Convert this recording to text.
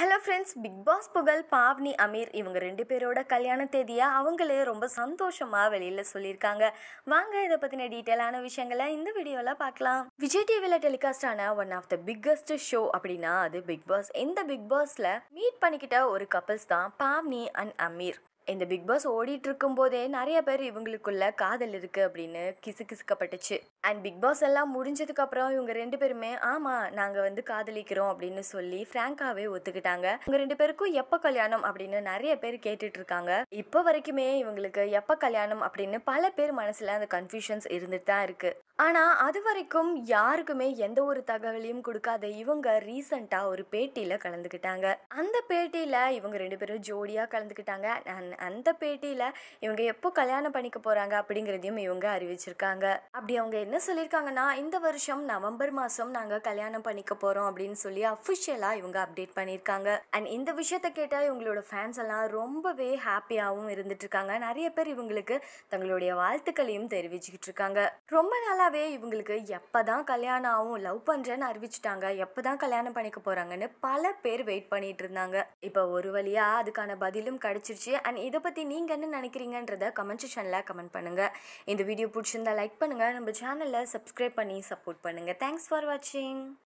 hello friends big pass புகழ் பாவ்னி அமீர் இவங்க ரெண்டு பேரோட கல்யாண தேதியாக அவங்களே ரொம்ப சந்தோஷமாக வெளியில் சொல்லியிருக்காங்க வாங்க இதை பற்றின டீட்டெயிலான விஷயங்களை இந்த வீடியோவில் பார்க்கலாம் விஜய் டிவியில் டெலிகாஸ்ட் ஆன one of the biggest show அப்படின்னா அது பிக் பாஸ் இந்த பிக் பாஸில் மீட் பண்ணிக்கிட்ட ஒரு கப்பல்ஸ் தான் பாவ்னி அண்ட் அமீர் இந்த பிக் பாஸ் ஓடிட்டு இருக்கும் போதே நிறைய பேர் இவங்களுக்குள்ள காதல் இருக்கு அப்படின்னு கிசு கிசுக்கப்பட்டுச்சு அண்ட் பிக் பாஸ் எல்லாம் முடிஞ்சதுக்கு அப்புறம் இவங்க ரெண்டு பேருமே ஆமா நாங்க வந்து காதலிக்கிறோம் அப்படின்னு சொல்லி பிராங்காவே ஒத்துக்கிட்டாங்க இவங்க ரெண்டு பேருக்கும் எப்ப கல்யாணம் அப்படின்னு நிறைய பேர் கேட்டுட்டு இருக்காங்க இப்போ வரைக்குமே இவங்களுக்கு எப்ப கல்யாணம் அப்படின்னு பல பேர் மனசுல அந்த கன்ஃபியூஷன்ஸ் இருந்துட்டு தான் இருக்கு ஆனால் அது வரைக்கும் யாருக்குமே எந்த ஒரு தகவலையும் கொடுக்காத இவங்க ரீசண்டாக ஒரு பேட்டியில் கலந்துக்கிட்டாங்க அந்த பேட்டியில் இவங்க ரெண்டு பேரும் ஜோடியாக கலந்துக்கிட்டாங்க அந்த பேட்டியில் இவங்க எப்போ கல்யாணம் பண்ணிக்க போகிறாங்க அப்படிங்கிறதையும் இவங்க அறிவிச்சிருக்காங்க அப்படி அவங்க என்ன சொல்லியிருக்காங்கன்னா இந்த வருஷம் நவம்பர் மாதம் நாங்கள் கல்யாணம் பண்ணிக்க போகிறோம் அப்படின்னு சொல்லி அஃபிஷியலாக இவங்க அப்டேட் பண்ணியிருக்காங்க அண்ட் இந்த விஷயத்தை கேட்டால் இவங்களோட ஃபேன்ஸ் எல்லாம் ரொம்பவே ஹாப்பியாகவும் இருந்துட்டு இருக்காங்க நிறைய பேர் இவங்களுக்கு தங்களுடைய வாழ்த்துக்களையும் தெரிவிச்சுக்கிட்டு இருக்காங்க ரொம்ப நாளாக ஃபுல்லாகவே இவங்களுக்கு எப்போ தான் கல்யாணம் ஆகும் லவ் பண்ணுறேன்னு அறிவிச்சிட்டாங்க எப்போ தான் கல்யாணம் பண்ணிக்க போகிறாங்கன்னு பல பேர் வெயிட் பண்ணிட்டு இருந்தாங்க இப்போ ஒரு வழியாக அதுக்கான பதிலும் கிடச்சிருச்சு அண்ட் இதை பற்றி நீங்கள் என்ன நினைக்கிறீங்கன்றத கமெண்ட் செக்ஷனில் கமெண்ட் பண்ணுங்கள் இந்த வீடியோ பிடிச்சிருந்தா லைக் பண்ணுங்கள் நம்ம சேனலை சப்ஸ்கிரைப் பண்ணி சப்போர்ட் பண்ணுங்கள் தேங்க்ஸ் ஃபார் வாட்சிங்